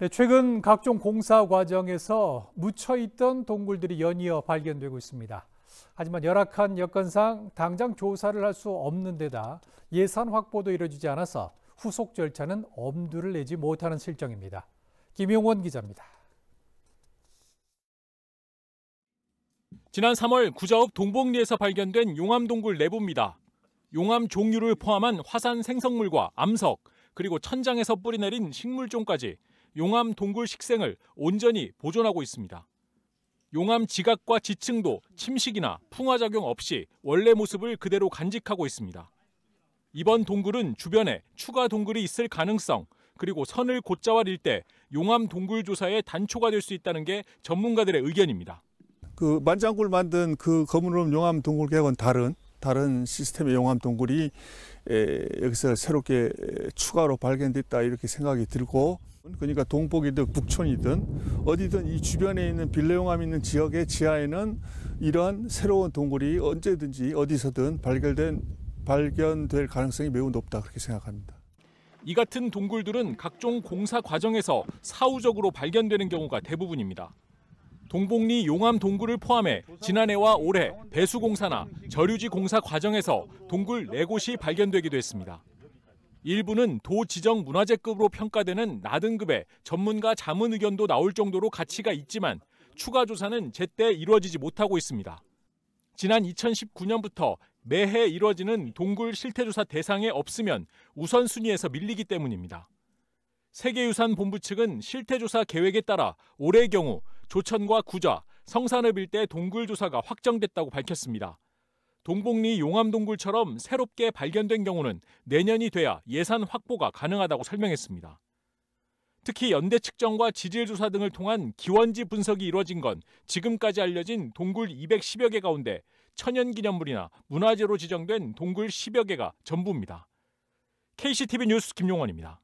네, 최근 각종 공사 과정에서 묻혀있던 동굴들이 연이어 발견되고 있습니다. 하지만 열악한 여건상 당장 조사를 할 수 없는 데다 예산 확보도 이루어지지 않아서 후속 절차는 엄두를 내지 못하는 실정입니다. 김용원 기자입니다. 지난 3월 구좌읍 동봉리에서 발견된 용암동굴 내부입니다. 용암 종류를 포함한 화산 생성물과 암석, 그리고 천장에서 뿌리내린 식물종까지 용암 동굴 식생을 온전히 보존하고 있습니다. 용암 지각과 지층도 침식이나 풍화작용 없이 원래 모습을 그대로 간직하고 있습니다. 이번 동굴은 주변에 추가 동굴이 있을 가능성, 그리고 선을 곧자왈 일때 용암 동굴 조사의 단초가 될 수 있다는 게 전문가들의 의견입니다. 그 만장굴 만든 그 거문름 용암 동굴 계획은 다른 다른 시스템의 용암 동굴이 여기서 새롭게 추가로 발견됐다 이렇게 생각이 들고 그러니까 동북이든 북촌이든 어디든 이 주변에 있는 빌레용암 있는 지역의 지하에는 이러한 새로운 동굴이 언제든지 어디서든 발견된 발견될 가능성이 매우 높다 그렇게 생각합니다. 이 같은 동굴들은 각종 공사 과정에서 사후적으로 발견되는 경우가 대부분입니다. 동봉리 용암 동굴을 포함해 지난해와 올해 배수공사나 저류지 공사 과정에서 동굴 4곳이 발견되기도 했습니다. 일부는 도 지정 문화재급으로 평가되는 나등급의 전문가 자문 의견도 나올 정도로 가치가 있지만 추가 조사는 제때 이루어지지 못하고 있습니다. 지난 2019년부터 매해 이루어지는 동굴 실태조사 대상에 없으면 우선순위에서 밀리기 때문입니다. 세계유산본부 측은 실태조사 계획에 따라 올해 의 경우 조천과 구좌, 성산읍 일대 동굴 조사가 확정됐다고 밝혔습니다. 동봉리 용암동굴처럼 새롭게 발견된 경우는 내년이 돼야 예산 확보가 가능하다고 설명했습니다. 특히 연대 측정과 지질 조사 등을 통한 기원지 분석이 이루어진 건 지금까지 알려진 동굴 210여 개 가운데 천연기념물이나 문화재로 지정된 동굴 10여 개가 전부입니다. KCTV 뉴스 김용원입니다.